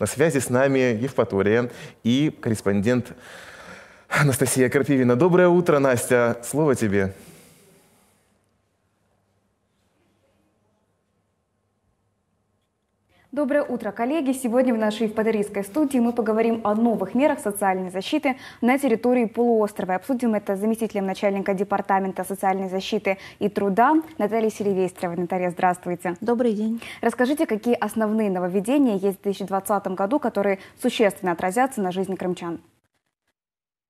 На связи с нами Евпатория и корреспондент Анастасия Крапивина. Доброе утро, Настя. Слово тебе. Доброе утро, коллеги! Сегодня в нашей Евпаторийской студии мы поговорим о новых мерах социальной защиты на территории полуострова. И обсудим это с заместителем начальника Департамента социальной защиты и труда Натальей Селивестровой. Наталья, здравствуйте! Добрый день! Расскажите, какие основные нововведения есть в 2020 году, которые существенно отразятся на жизни крымчан?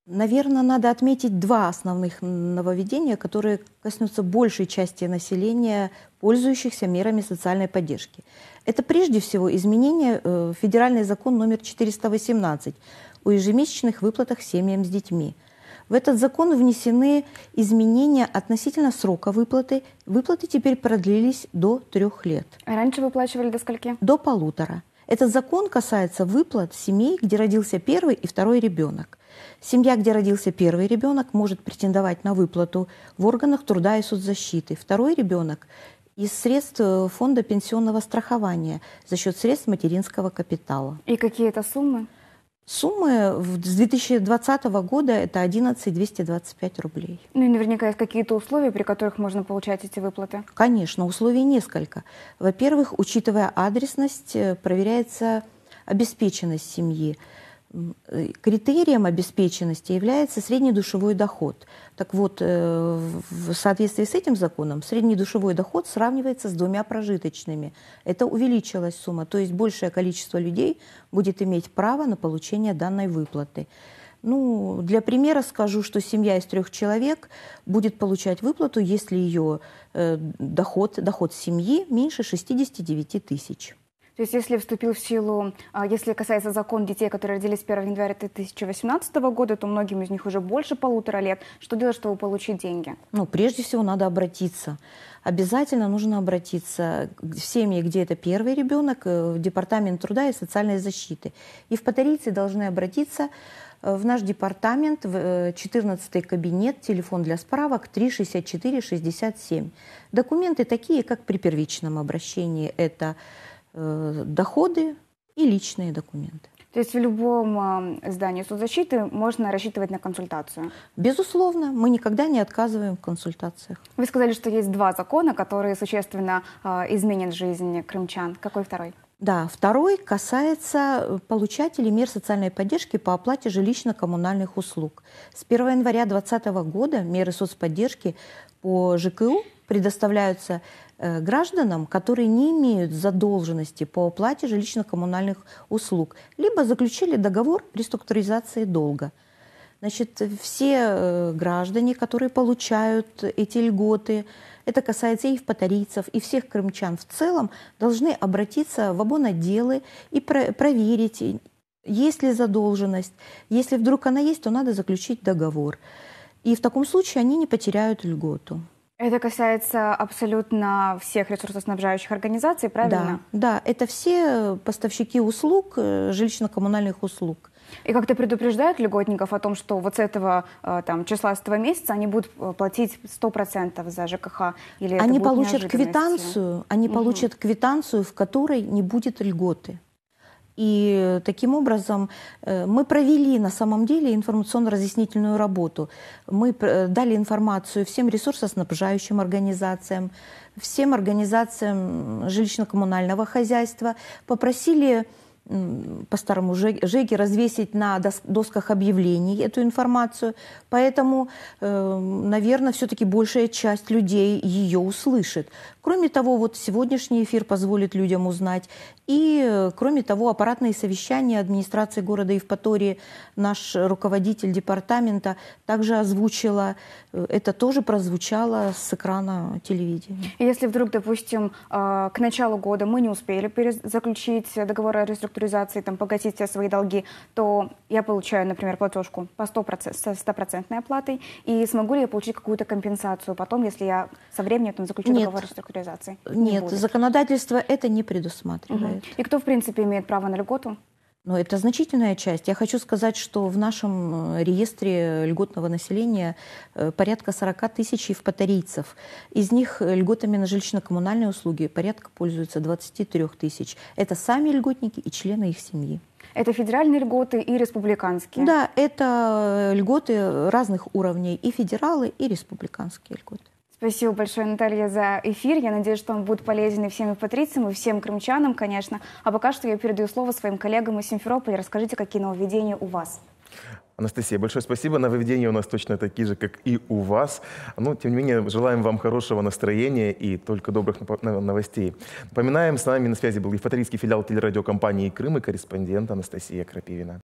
Наверное, надо отметить два основных нововведения, которые коснутся большей части населения, пользующихся мерами социальной поддержки. Это прежде всего изменение э, в федеральный закон номер 418 о ежемесячных выплатах семьям с детьми. В этот закон внесены изменения относительно срока выплаты. Выплаты теперь продлились до трех лет. А раньше выплачивали до скольки? До полутора. Этот закон касается выплат семей, где родился первый и второй ребенок. Семья, где родился первый ребенок, может претендовать на выплату в органах труда и соцзащиты. Второй ребенок из средств э, фонда пенсионного страхования за счет средств материнского капитала. И какие это суммы? Суммы с 2020 года это 11 225 рублей. Ну и наверняка есть какие-то условия, при которых можно получать эти выплаты? Конечно, условий несколько. Во-первых, учитывая адресность, э, проверяется обеспеченность семьи. Критерием обеспеченности является среднедушевой доход. Так вот, э, в соответствии с этим законом среднедушевой доход сравнивается с двумя прожиточными. Это увеличилась сумма, то есть большее количество людей будет иметь право на получение данной выплаты. Ну, для примера скажу, что семья из трех человек будет получать выплату, если ее э, доход, доход семьи меньше 69 тысяч. То есть если вступил в силу, а, если касается закон детей, которые родились 1 января 2018 года, то многим из них уже больше полутора лет. Что делать, чтобы получить деньги? Ну, прежде всего надо обратиться. Обязательно нужно обратиться в семьи, где это первый ребенок, э, в Департамент труда и социальной защиты. И в Патарийцы должны обратиться э, в наш департамент, в 14 э, кабинет, телефон для справок 364 67. Документы такие, как при первичном обращении. Это Э, доходы и личные документы. То есть в любом э, здании соцзащиты можно рассчитывать на консультацию? Безусловно, мы никогда не отказываем в консультациях. Вы сказали, что есть два закона, которые существенно э, изменят жизнь крымчан. Какой второй? Да, второй касается получателей мер социальной поддержки по оплате жилищно-коммунальных услуг. С 1 января 2020 года меры соцподдержки по ЖКУ предоставляются Э, гражданам, которые не имеют задолженности по оплате жилищно-коммунальных услуг, либо заключили договор реструктуризации долга. Значит, все э, граждане, которые получают эти льготы, это касается и впатарийцев, и всех крымчан в целом, должны обратиться в обоноделы и про проверить, есть ли задолженность. Если вдруг она есть, то надо заключить договор. И в таком случае они не потеряют льготу. Это касается абсолютно всех ресурсоснабжающих организаций, правильно? Да, да это все поставщики услуг, э, жилищно-коммунальных услуг. И как-то предупреждают льготников о том, что вот с этого э, там, числа, с этого месяца они будут э, платить 100% за ЖКХ? Или они получат квитанцию, они угу. получат квитанцию, в которой не будет льготы. И таким образом э, мы провели на самом деле информационно-разъяснительную работу. Мы э, дали информацию всем ресурсоснабжающим организациям, всем организациям жилищно-коммунального хозяйства, попросили по старому Жеке развесить на досках объявлений эту информацию. Поэтому, эм, наверное, все-таки большая часть людей ее услышит. Кроме того, вот сегодняшний эфир позволит людям узнать. И, э, кроме того, аппаратные совещания администрации города Евпатории, наш руководитель департамента, также озвучила. Э, это тоже прозвучало с экрана телевидения. Если вдруг, допустим, э, к началу года мы не успели заключить договор о реструктуризации, реструктуризации, там, погасить все свои долги, то я получаю, например, платежку по 100%, со 100% оплатой, и смогу ли я получить какую-то компенсацию потом, если я со временем там, заключу Нет. договор реструктуризации? Нет, не законодательство это не предусматривает. Угу. И кто, в принципе, имеет право на льготу? Но ну, это значительная часть. Я хочу сказать, что в нашем э, реестре льготного населения э, порядка 40 тысяч евпаторийцев. Из них э, льготами на жилищно-коммунальные услуги порядка пользуются 23 тысяч. Это сами льготники и члены их семьи. Это федеральные льготы и республиканские? Да, это льготы разных уровней, и федералы, и республиканские льготы. Спасибо большое, Наталья, за эфир. Я надеюсь, что он будет полезен и всем и патрицам, и всем крымчанам, конечно. А пока что я передаю слово своим коллегам из Симферополя. Расскажите, какие нововведения у вас. Анастасия, большое спасибо. Нововведения у нас точно такие же, как и у вас. Но, тем не менее, желаем вам хорошего настроения и только добрых новостей. Напоминаем, с нами на связи был Евпаторийский филиал телерадиокомпании «Крым» и корреспондент Анастасия Крапивина.